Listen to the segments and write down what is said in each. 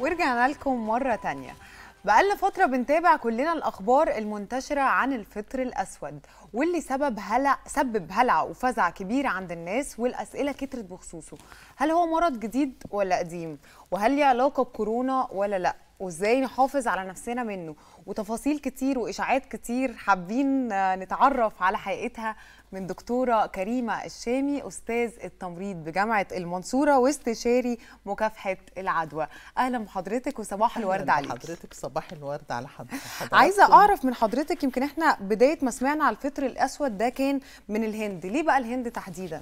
ورجعنا لكم مرة تانية بقالنا فترة بنتابع كلنا الأخبار المنتشرة عن الفطر الأسود واللي سبب هلع سبب هلع وفزع كبير عند الناس والأسئلة كترت بخصوصه هل هو مرض جديد ولا قديم وهل له علاقة بكورونا ولا لأ وازاي نحافظ على نفسنا منه وتفاصيل كتير واشاعات كتير حابين نتعرف على حقيقتها من دكتوره كريمه الشامي استاذ التمريض بجامعه المنصوره واستشاري مكافحه العدوى اهلا بحضرتك وصباح الورد عليك حضرتك صباح الورد على حضرتك عايزه اعرف من حضرتك يمكن احنا بدايه ما سمعنا على الفطر الاسود ده كان من الهند ليه بقى الهند تحديدا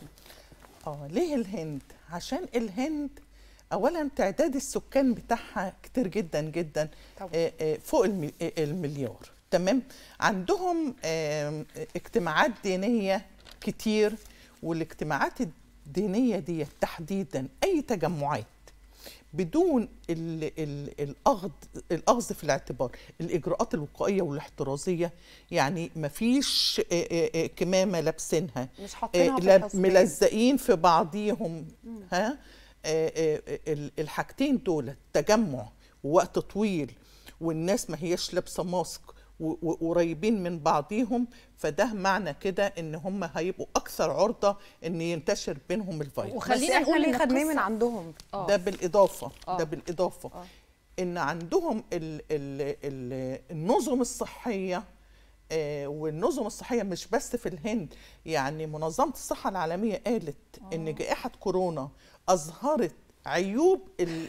اه ليه الهند عشان الهند اولا تعداد السكان بتاعها كتير جدا جدا طبعا. آه، آه، فوق آه، المليار تمام عندهم اجتماعات دينيه كتير والاجتماعات الدينيه دي تحديدا اي تجمعات بدون الاخذ الاخذ في الاعتبار الاجراءات الوقائيه والاحترازيه يعني مفيش كمامه لابسينها مش ملزقين في بعضيهم ها الحاجتين دول تجمع ووقت طويل والناس ما هيش لابسه ماسك وقريبين من بعضيهم فده معنى كده ان هم هيبقوا اكثر عرضه ان ينتشر بينهم الفيروس وخلينا نقول اللي خدناه من عندهم أوه. ده بالاضافه أوه. ده بالاضافه أوه. ان عندهم الـ الـ الـ النظم الصحيه آه، والنظم الصحيه مش بس في الهند يعني منظمه الصحه العالميه قالت أوه. ان جائحه كورونا اظهرت عيوب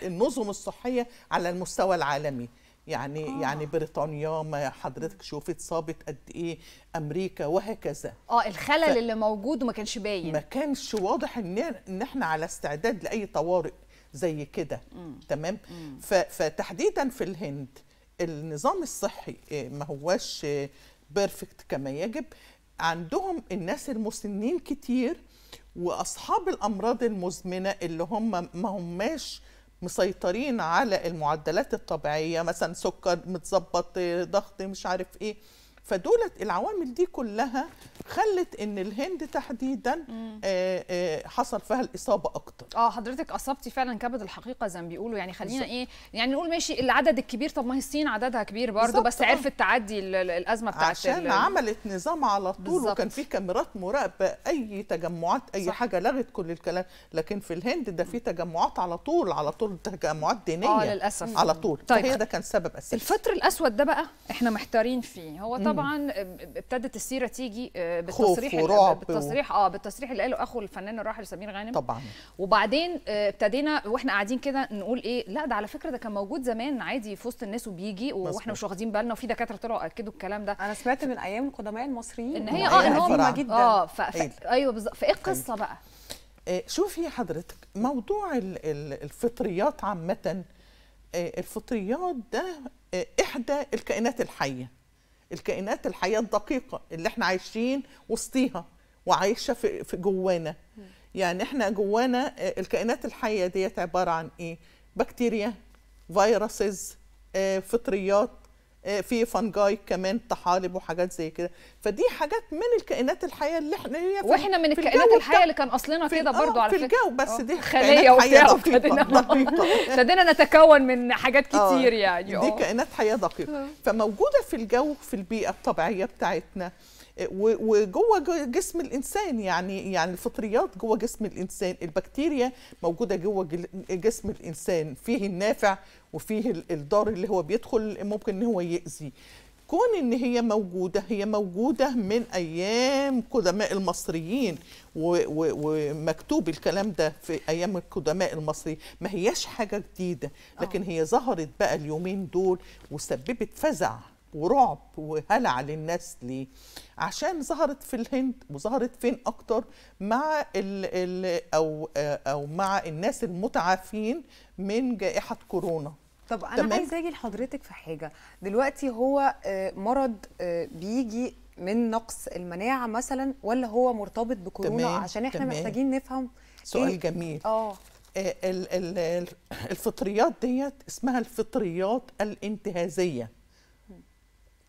النظم الصحيه على المستوى العالمي يعني آه. يعني بريطانيا ما حضرتك شوفت صابت قد ايه امريكا وهكذا اه الخلل ف... اللي موجود وما كانش باين ما كانش واضح ان ان احنا على استعداد لاي طوارئ زي كده تمام ف... فتحديدا في الهند النظام الصحي ما هواش بيرفكت كما يجب عندهم الناس المسنين كتير واصحاب الامراض المزمنه اللي هم ما هماش مسيطرين على المعدلات الطبيعيه مثلا سكر متظبط ضغط مش عارف ايه فدولت العوامل دي كلها خلت ان الهند تحديدا آآ آآ آه، آه، حصل فيها الاصابه اكتر اه حضرتك اصبتي فعلا كبد الحقيقه زي ما بيقولوا يعني خلينا بالزبط. ايه يعني نقول ماشي العدد الكبير طب ما هي الصين عددها كبير برضه بس عرفت آه. تعدي الازمه بتاعت عشان عملت نظام على طول بالزبط. وكان في كاميرات مراقبه اي تجمعات اي صح. حاجه لغت كل الكلام لكن في الهند ده في تجمعات على طول على طول تجمعات دينيه اه للاسف على طول طيب. فهي ده كان سبب اساسي الفطر الاسود ده بقى احنا محتارين فيه هو طبعا طبعا آه، ابتدت السيره تيجي آه، بالتصريح ورعب بالتصريح اه بالتصريح اللي قاله اخو الفنان الراحل سمير غانم طبعا وبعدين آه، ابتدينا واحنا قاعدين كده نقول ايه لا ده على فكره ده كان موجود زمان عادي في وسط الناس وبيجي واحنا مش واخدين بالنا وفي دكاتره طلعوا اكدوا الكلام ده انا سمعت من ايام القدماء المصريين ان هي اه ان هو جدا اه إيه؟ ايوه بالظبط فايه طيب. القصه بقى شوفي حضرتك موضوع الفطريات عامه الفطريات ده احدى الكائنات الحيه الكائنات الحياه الدقيقه اللي احنا عايشين وسطيها وعايشه في, في جوانا يعني احنا جوانا آه، الكائنات الحيه ديت عباره عن ايه بكتيريا فيروسز آه، فطريات آه، في فنجاي كمان طحالب وحاجات زي كده فدي حاجات من الكائنات الحيه اللي احنا هي واحنا من الكائنات الحيه اللي كان اصلنا كده آه، برضو على فكره في الجو بس آه، دي خليه وبتاع ابتدينا نتكون من حاجات كتير يعني دي كائنات حيه دقيقه فموجوده في الجو في البيئه الطبيعيه بتاعتنا وجوه جسم الانسان يعني يعني الفطريات جوه جسم الانسان البكتيريا موجوده جوه جسم الانسان فيه النافع وفيه الضار اللي هو بيدخل ممكن ان هو يأذي كون ان هي موجوده هي موجوده من ايام قدماء المصريين ومكتوب الكلام ده في ايام القدماء المصري ما هياش حاجه جديده آه. لكن هي ظهرت بقى اليومين دول وسببت فزع ورعب وهلع للناس ليه عشان ظهرت في الهند وظهرت فين اكتر مع ال ال او او مع الناس المتعافين من جائحه كورونا طب انا تمام؟ عايزه اجي لحضرتك في حاجه دلوقتي هو آه، مرض آه، بيجي من نقص المناعه مثلا ولا هو مرتبط بكورونا تمام عشان احنا تمام محتاجين نفهم سؤال إيه؟ جميل اه, آه، الفطريات ديت اسمها الفطريات الانتهازيه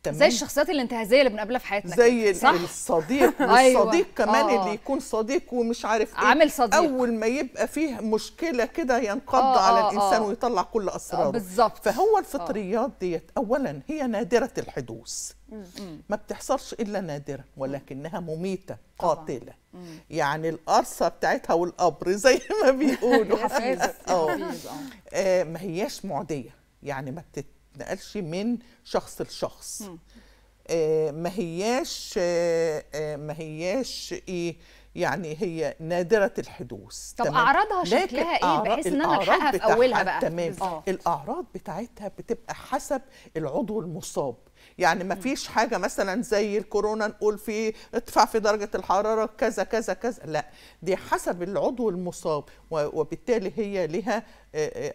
تمام زي الشخصيات الانتهازيه اللي بنقابلها في حياتنا زي صح؟ الصديق والصديق أيوة. كمان آه. اللي يكون صديق ومش عارف ايه عامل صديق اول ما يبقى فيه مشكله كده ينقض آه على آه، آه. الانسان آه. ويطلع كل اسراره آه بالظبط فهو آه. الفطريات آه. ديت اولا هي نادره الحدوث ما بتحصلش الا نادرا ولكنها مميته قاتله يعني القرصه بتاعتها والقبر زي ما بيقولوا اه ما هياش معديه يعني ما بتت بتتنقلش من شخص لشخص آه، ما هياش آه، آه، ما هياش ايه يعني هي نادرة الحدوث طب تمام. أعراضها شكلها إيه بحيث إن أنا ألحقها في أولها بقى تمام الأعراض بتاعتها بتبقى حسب العضو المصاب يعني ما فيش حاجه مثلا زي الكورونا نقول في ارتفاع في درجه الحراره كذا كذا كذا لا دي حسب العضو المصاب وبالتالي هي لها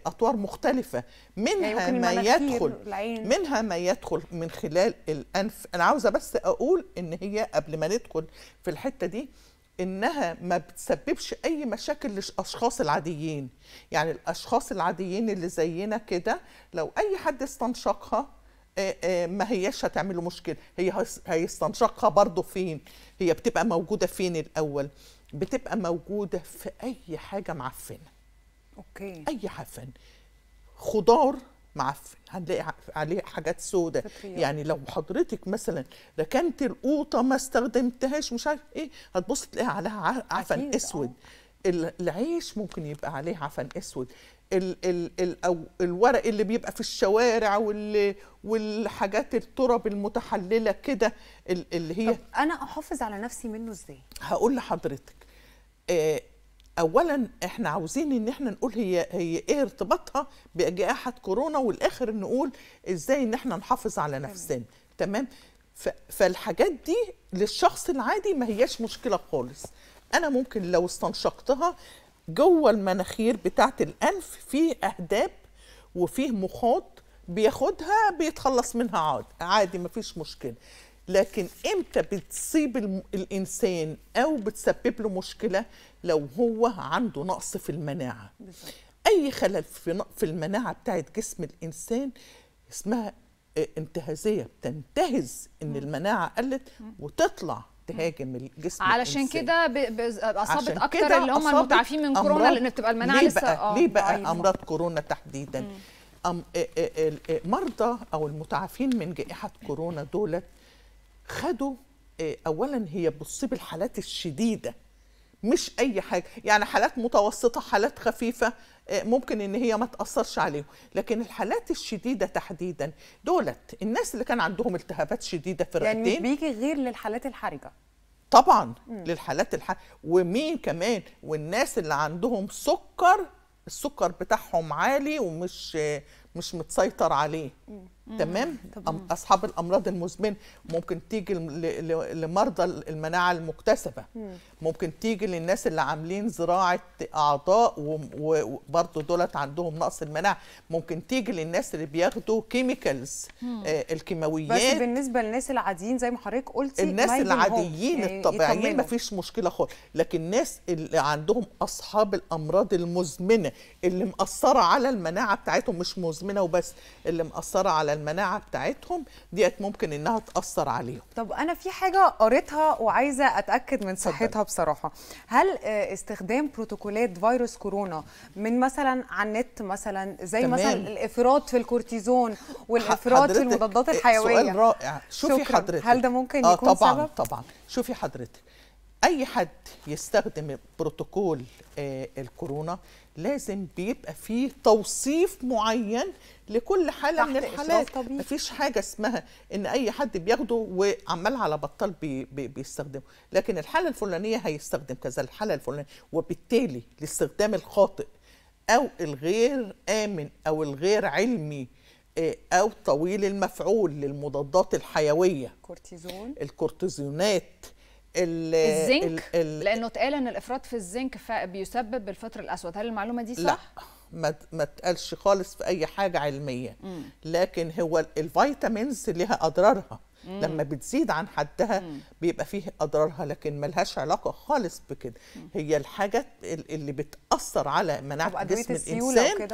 اطوار مختلفه منها يعني ما يدخل العين. منها ما يدخل من خلال الانف انا عاوزه بس اقول ان هي قبل ما ندخل في الحته دي انها ما بتسببش اي مشاكل للاشخاص العاديين يعني الاشخاص العاديين اللي زينا كده لو اي حد استنشقها آه، آه، ما هياش هتعمل له مشكله هي هيستنشقها برضه فين هي بتبقى موجوده فين الاول بتبقى موجوده في اي حاجه معفنه اوكي اي حفن خضار معفن هنلاقي عليه حاجات سودة يعني لو حضرتك مثلا ركنت القوطة ما استخدمتهاش مش عارف ايه هتبص تلاقيها عليها عفن آه. اسود العيش ممكن يبقى عليه عفن اسود ال ال ال أو الورق اللي بيبقى في الشوارع واللي والحاجات التراب المتحلله كده اللي هي طب انا احافظ على نفسي منه ازاي هقول لحضرتك آه، اولا احنا عاوزين ان احنا نقول هي هي ايه ارتباطها بجائحه كورونا والاخر نقول ازاي ان احنا نحافظ على نفسنا تمام فالحاجات دي للشخص العادي ما هياش مشكله خالص انا ممكن لو استنشقتها جوه المناخير بتاعه الانف فيه اهداب وفيه مخاط بياخدها بيتخلص منها عادي عادي مفيش مشكله لكن امتى بتصيب الانسان او بتسبب له مشكله لو هو عنده نقص في المناعه اي خلل في المناعه بتاعه جسم الانسان اسمها آه، انتهازيه بتنتهز ان المناعه قلت وتطلع تهاجم الجسم علشان كده اصابت اكتر اللي هم المتعافين من كورونا لان بتبقى المناعه لسه بقى آه، ليه بقى عايزة. امراض كورونا تحديدا أم مرضى او المتعافين من جائحه كورونا دولت خدوا اولا هي بتصيب الحالات الشديده مش اي حاجه يعني حالات متوسطه حالات خفيفه آه، ممكن ان هي ما تاثرش عليهم لكن الحالات الشديده تحديدا دولت الناس اللي كان عندهم التهابات شديده في الرئتين يعني بيجي غير للحالات الحرجه طبعا م. للحالات الحرجه ومين كمان والناس اللي عندهم سكر السكر بتاعهم عالي ومش مش متسيطر عليه مم. تمام اصحاب الامراض المزمنه ممكن تيجي لمرضى المناعه المكتسبه مم. ممكن تيجي للناس اللي عاملين زراعه اعضاء وبرضه دولت عندهم نقص المناعه ممكن تيجي للناس اللي بياخدوا كيميكالز آه الكيماويات بس بالنسبه للناس العاديين زي ما حضرتك قلتي الناس العاديين يعني الطبيعيين مفيش مشكله خالص لكن الناس اللي عندهم اصحاب الامراض المزمنه اللي مأثره على المناعه بتاعتهم مش مزمنه مزمنه وبس اللي مأثره على المناعه بتاعتهم ديت ممكن انها تأثر عليهم. طب انا في حاجه قريتها وعايزه اتاكد من صحتها بصراحه، هل آه، استخدام بروتوكولات فيروس كورونا من مثلا على النت مثلا زي تمام. مثلا الافراط في الكورتيزون والافراط في المضادات آه، الحيويه سؤال رائع شوفي شكرا. حضرتك هل ده ممكن آه، يكون آه طبعا سبب؟ طبعا شوفي حضرتك اي حد يستخدم بروتوكول آه، الكورونا لازم بيبقى فيه توصيف معين لكل حاله من الحالات مفيش حاجه اسمها ان اي حد بياخده وعمال على بطال بي بي بيستخدمه لكن الحاله الفلانيه هيستخدم كذا الحاله الفلانيه وبالتالي الاستخدام الخاطئ او الغير امن او الغير علمي آه، او طويل المفعول للمضادات الحيويه كورتيزون الكورتيزونات الزنك الزنك الـ لانه اتقال ان الافراط في الزنك بيسبب الفطر الاسود هل المعلومه دي صح لا ما ما اتقالش خالص في اي حاجه علميه لكن هو الفيتامينز ليها اضرارها لما بتزيد عن حدها بيبقى فيه اضرارها لكن ملهاش علاقه خالص بكده هي الحاجه اللي بتاثر على مناعه جسم الانسان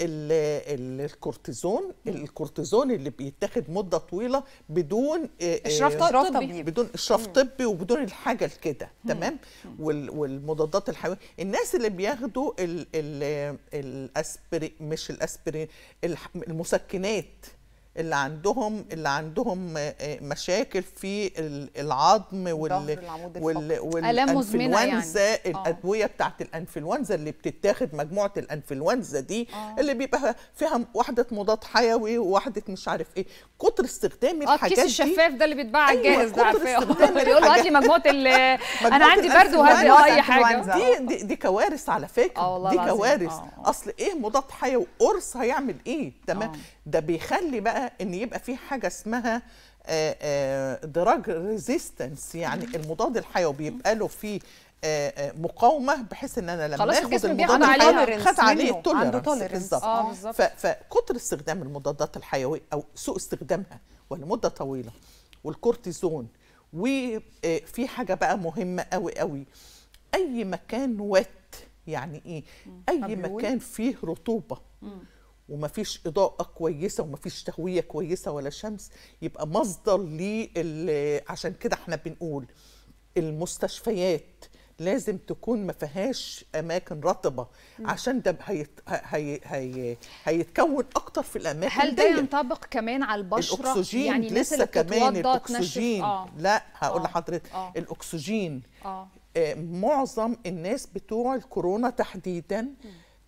الكورتيزون الكورتيزون اللي بيتاخد مده طويله بدون اشراف طبي. بدون اشراف طبي وبدون الحاجه لكده تمام والمضادات الحيويه الناس اللي بياخدوا الاسبرين مش الاسبرين المسكنات اللي عندهم اللي عندهم آه، آه، مشاكل في العظم وال وال والانفلونزا يعني. الادويه آه. بتاعت الانفلونزا اللي بتتاخد مجموعه الانفلونزا دي آه. اللي بيبقى فيها واحده مضاد حيوي وواحده مش عارف ايه كتر استخدام الحاجات دي الكيس الشفاف ده اللي بيتباع على أيوة، الجاهز ده بيقول له هات لي مجموعه انا عندي برد وهات لي اي حاجه دي, دي دي كوارث على فكره دي كوارث اصل ايه مضاد حيوي قرص هيعمل ايه تمام ده بيخلي بقى ان يبقى في حاجه اسمها دراج آه، ريزيستنس آه، يعني المضاد الحيوي بيبقى له في آه، مقاومه بحيث ان انا لما اخد المضاد الحيوي خد عليه توليرنس بالظبط آه فكتر استخدام المضادات الحيويه او سوء استخدامها ولمده طويله والكورتيزون وفي حاجه بقى مهمه قوي قوي اي مكان وات يعني ايه اي مكان فيه رطوبه ومفيش اضاءه كويسه ومفيش تهويه كويسه ولا شمس يبقى مصدر ليه عشان كده احنا بنقول المستشفيات لازم تكون ما فيهاش اماكن رطبه عشان ده هيت... هي... هي... هيتكون اكتر في الاماكن هل ده ينطبق كمان على البشره الاكسجين يعني لسه كمان الاكسجين آه. لا هقول آه. لحضرتك آه. الاكسجين آه. آه معظم الناس بتوع الكورونا تحديدا م.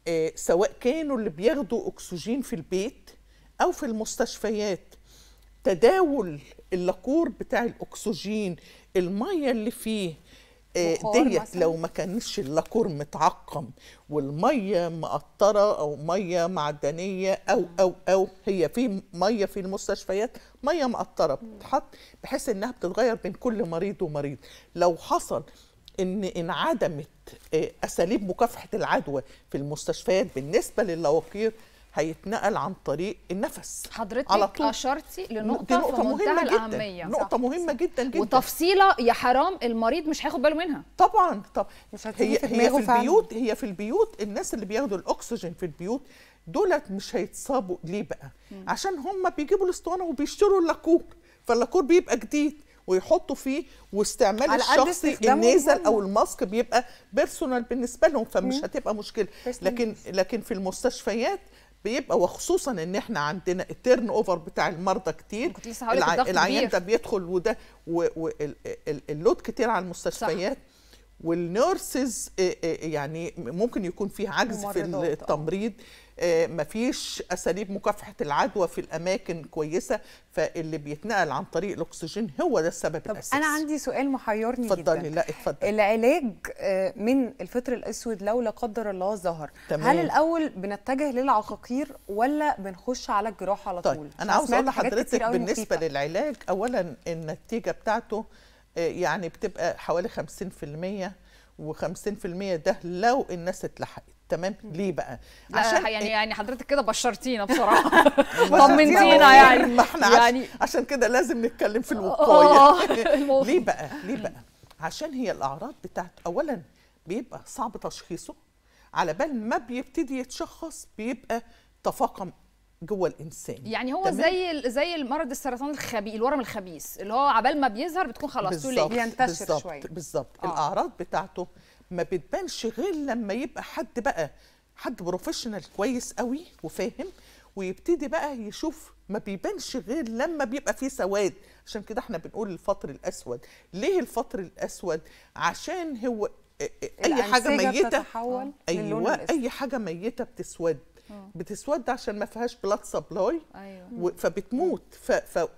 آه، سواء كانوا اللي بياخدوا أكسجين في البيت أو في المستشفيات تداول اللاكور بتاع الأكسجين المية اللي فيه آه، ديت لو ما كانش اللاكور متعقم والميه مقطره او ميه معدنيه او او او هي في ميه في المستشفيات ميه مقطره بتتحط بحيث انها بتتغير بين كل مريض ومريض لو حصل ان انعدمت آه، اساليب مكافحه العدوى في المستشفيات بالنسبه للواقير هيتنقل عن طريق النفس حضرتك على طول. اشرتي لنقطه دي نقطه في مهمه جدا الأهمية. نقطه صح. مهمه جدا جدا وتفصيله يا حرام المريض مش هياخد باله منها طبعا طب هي في هي في البيوت هي في البيوت الناس اللي بياخدوا الاكسجين في البيوت دولت مش هيتصابوا ليه بقى م. عشان هم بيجيبوا الاسطوانه وبيشتروا اللاكور فاللاكور بيبقى جديد ويحطوا فيه واستعمال الشخصي النيزل او الماسك بيبقى بيرسونال بالنسبه لهم فمش هتبقى مشكله لكن لكن في المستشفيات بيبقى وخصوصا ان احنا عندنا التيرن اوفر بتاع المرضى كتير العيان ده بيدخل وده واللود كتير على المستشفيات صح. والنيرسز يعني ممكن يكون فيه عجز في التمريض أوه. آه، مفيش اساليب مكافحه العدوى في الاماكن كويسه فاللي بيتنقل عن طريق الاكسجين هو ده السبب طب الاساسي انا عندي سؤال محيرني جدا اتفضلي لا اتفضلي العلاج آه، من الفطر الاسود لو لا قدر الله ظهر تمام. هل الاول بنتجه للعقاقير ولا بنخش على الجراحه على طيب، طول طيب. انا عاوز اقول لحضرتك بالنسبه للعلاج اولا النتيجه بتاعته آه، يعني بتبقى حوالي 50% و50% ده لو الناس اتلحقت تمام ليه بقى عشان يعني إيه؟ يعني حضرتك كده بشرتينا بصراحه طمنتينا يعني ما احنا يعني عشان كده لازم نتكلم في الوقايه آه، آه، آه، ليه بقى ليه بقى عشان هي الاعراض بتاعت اولا بيبقى صعب تشخيصه على بال ما بيبتدي يتشخص بيبقى تفاقم جوه الانسان يعني هو تمام؟ زي زي المرض السرطان الخبيث الورم الخبيث اللي هو عبال ما بيظهر بتكون خلاص تو ينتشر شويه بالظبط آه. الاعراض بتاعته ما بتبانش غير لما يبقى حد بقى حد بروفيشنال كويس قوي وفاهم ويبتدي بقى يشوف ما بيبانش غير لما بيبقى فيه سواد عشان كده احنا بنقول الفطر الاسود ليه الفطر الاسود عشان هو اي حاجه ميته ايوه اي حاجه ميته بتسود بتسود عشان ما فيهاش بلاد سبلاي أيوة. فبتموت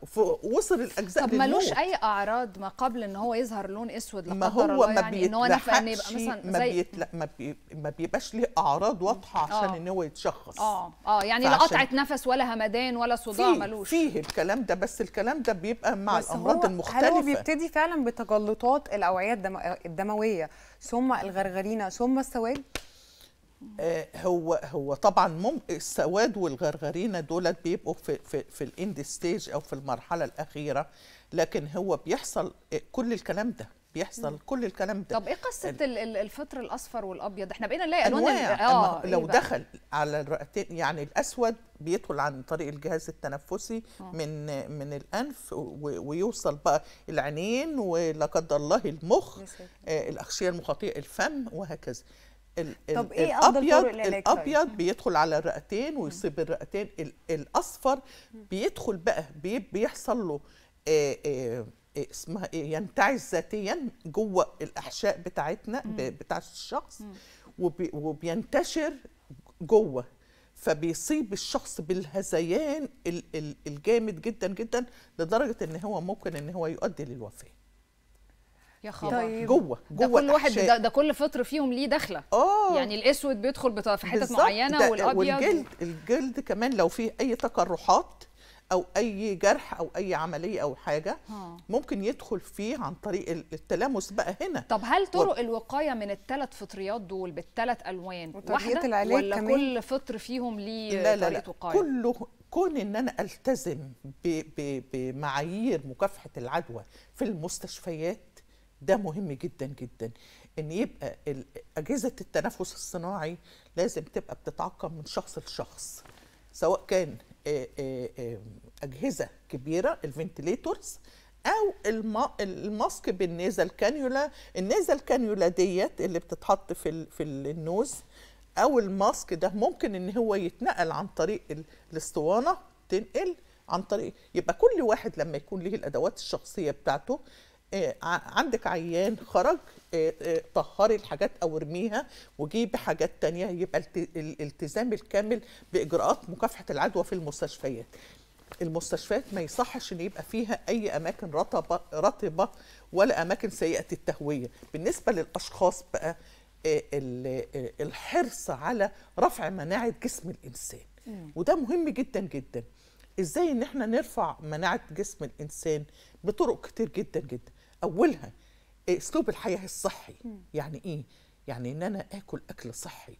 فوصل الاجزاء طب ملوش اي اعراض ما قبل ان هو يظهر لون اسود لقدر ما يعني ان هو ان يبقى مثلا زي ما, بي... ما بيبقاش ليه اعراض واضحه آه. عشان أوه. ان هو يتشخص اه اه يعني لا قطعه نفس ولا همدان ولا صداع فيه ملوش فيه الكلام ده بس الكلام ده بيبقى مع الامراض المختلفه هل هو بيبتدي فعلا بتجلطات الاوعيه الدمويه ثم الغرغرينه ثم السواد آه، هو هو طبعا ممكن السواد والغرغرينه دولت بيبقوا في في في الاند ستيج او في المرحله الاخيره لكن هو بيحصل آه، كل الكلام ده بيحصل مم. كل الكلام ده طب ايه قصه الفطر الاصفر والابيض احنا بقينا نلاقي الوان اه إيه لو إيه دخل على الرئتين يعني الاسود بيدخل عن طريق الجهاز التنفسي آه. من من الانف ويوصل بقى العينين ولا قدر الله المخ آه الاغشيه المخاطيه الفم وهكذا طب إيه الابيض طيب؟ الابيض بيدخل على الرئتين ويصيب الرئتين الاصفر بيدخل بقى بيحصل له آه، آه، آه، اسمها ايه ينتعش ذاتيا جوه الاحشاء بتاعتنا بتاع الشخص وبينتشر جوه فبيصيب الشخص بالهذيان الجامد جدا جدا لدرجه ان هو ممكن ان هو يؤدي للوفاه يا طيب. خبر طيب. جوه جوه ده كل واحد ده, ده كل فطر فيهم ليه دخله اه يعني الاسود بيدخل في حتت معينه والابيض والجلد الجلد كمان لو فيه اي تقرحات او اي جرح او اي عمليه او حاجه ها. ممكن يدخل فيه عن طريق التلامس بقى هنا طب هل طرق و... الوقايه من الثلاث فطريات دول بالثلاث الوان واحده العلاج ولا كمان؟ كل فطر فيهم ليه لا لا طريقه لا. وقايه كله كون ان انا التزم ب... ب... بمعايير مكافحه العدوى في المستشفيات ده مهم جدا جدا ان يبقى اجهزه التنفس الصناعي لازم تبقى بتتعقم من شخص لشخص سواء كان اجهزه كبيره الفنتليتورز او الماسك بالنيزل كانيولا النيزل كانيولا ديت اللي بتتحط في في النوز او الماسك ده ممكن ان هو يتنقل عن طريق الاسطوانه تنقل عن طريق يبقى كل واحد لما يكون ليه الادوات الشخصيه بتاعته آه، عندك عيان خرج آه، آه، طهري الحاجات او ارميها وجيبي حاجات تانية يبقى الالتزام الكامل باجراءات مكافحه العدوى في المستشفيات المستشفيات ما يصحش ان يبقى فيها اي اماكن رطبه رطبه ولا اماكن سيئه التهويه بالنسبه للاشخاص بقى الحرص على رفع مناعه جسم الانسان وده مهم جدا جدا ازاي ان احنا نرفع مناعه جسم الانسان بطرق كتير جدا جدا اولها إيه، اسلوب الحياه الصحي يعني ايه يعني ان انا اكل اكل صحي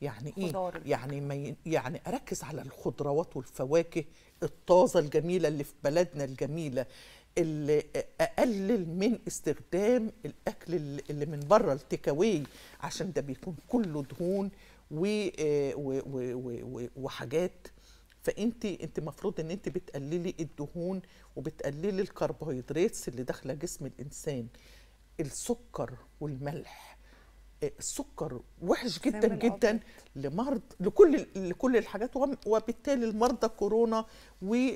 يعني ايه خضاري. يعني ما يعني اركز على الخضروات والفواكه الطازه الجميله اللي في بلدنا الجميله اللي اقلل من استخدام الاكل اللي من بره التكاوي عشان ده بيكون كله دهون آه، وحاجات فانت انت المفروض ان انت بتقللي الدهون وبتقللي الكربوهيدرات اللي داخله جسم الانسان السكر والملح آه، السكر وحش جدا جدا لمرض لكل لكل الحاجات وبالتالي المرضى كورونا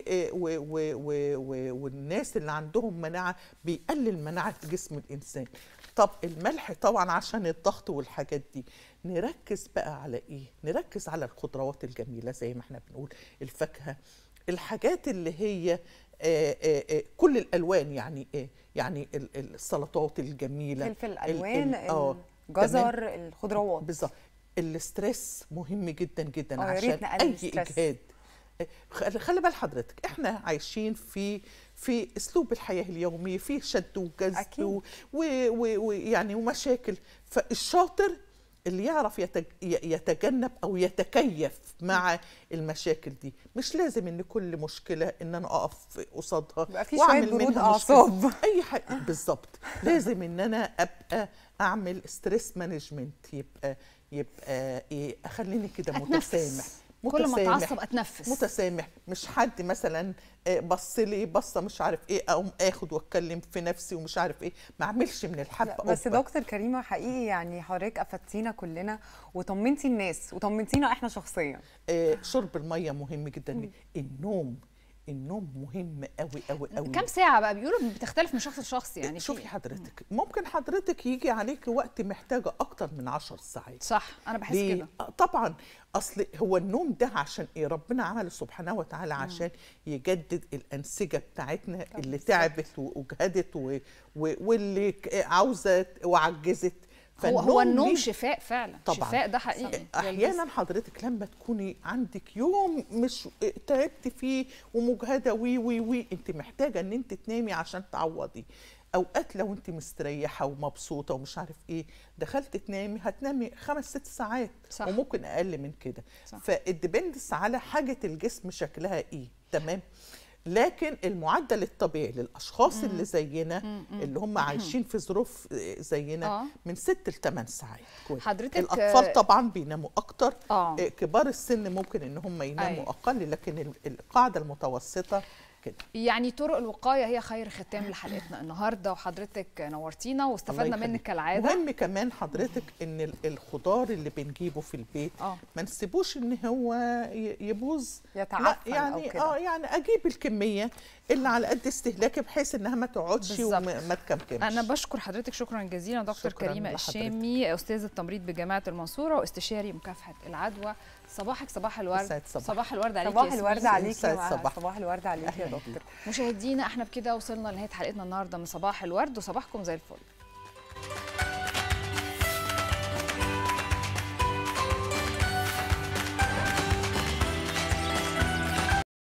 آه، و... و... و... و... والناس اللي عندهم مناعه بيقلل مناعه جسم الانسان طب الملح طبعا عشان الضغط والحاجات دي نركز بقى على ايه نركز على الخضروات الجميله زي ما احنا بنقول الفاكهه الحاجات اللي هي آآ آه، آآ آه، آه، كل الالوان يعني إيه؟ يعني السلطات الجميله فلفل الالوان الجزر الخضروات بالظبط الاستريس مهم جدا جدا عشان اي اجهاد خلي بال حضرتك احنا عايشين في في اسلوب الحياه اليوميه في شد وجذب ويعني ومشاكل فالشاطر اللي يعرف يتجنب او يتكيف مع المشاكل دي مش لازم ان كل مشكله ان انا اقف قصادها واعمل منها اعصاب اي حاجه بالظبط لازم ان انا ابقى اعمل ستريس مانجمنت يبقى يبقى ايه اخليني كده متسامح متسامح. كل ما اتعصب اتنفس متسامح مش حد مثلا آه، بص لي بصه مش عارف ايه اقوم اخد واتكلم في نفسي ومش عارف ايه ما اعملش من الحبه بس دكتور كريمه حقيقي يعني حضرتك افدتينا كلنا وطمنتي الناس وطمنتينا احنا شخصيا آه شرب الميه مهم جدا النوم النوم مهم قوي قوي قوي كام ساعه بقى بيقولوا بتختلف من شخص لشخص يعني إيه، شوفي حضرتك ممكن حضرتك يجي عليك وقت محتاجه اكتر من 10 ساعات صح انا بحس كده آه، طبعا اصل هو النوم ده عشان ايه ربنا عمله سبحانه وتعالى عشان يجدد الانسجه بتاعتنا اللي تعبت واجهدت واللي عاوزه وعجزت هو النوم شفاء فعلا طبعا شفاء ده حقيقي احيانا حضرتك لما تكوني عندك يوم مش تعبت فيه ومجهده وي وي وي انت محتاجه ان انت تنامي عشان تعوضي اوقات لو انت مستريحه ومبسوطه ومش عارف ايه دخلت تنامي هتنامي خمس ست ساعات صح. وممكن اقل من كده فالديبندس على حاجه الجسم شكلها ايه تمام لكن المعدل الطبيعي للاشخاص مم. اللي زينا مم. اللي هم عايشين في ظروف زينا آه. من 6 ل 8 ساعات كويس. حضرتك الاطفال طبعا بيناموا اكتر آه. آه، كبار السن ممكن ان هم يناموا أي. أيوة. اقل لكن القاعده المتوسطه كده يعني طرق الوقايه هي خير ختام لحلقتنا النهارده وحضرتك نورتينا واستفدنا منك كالعاده مهم كمان حضرتك ان الخضار اللي بنجيبه في البيت آه. ما نسيبوش ان هو يبوظ يتعفن يعني اه يعني اجيب الكميه اللي على قد استهلاكي بحيث انها ما تقعدش وما تكمكمش انا بشكر حضرتك شكرا جزيلا دكتور كريمه الشامي استاذ التمريض بجامعه المنصوره واستشاري مكافحه العدوى صباحك صباح الورد صباح, صباح الورد عليك صباح الورد عليك صباح صباح الورد عليك يا دكتور مشاهدينا احنا بكده وصلنا لنهايه حلقتنا النهارده من صباح الورد وصباحكم زي الفل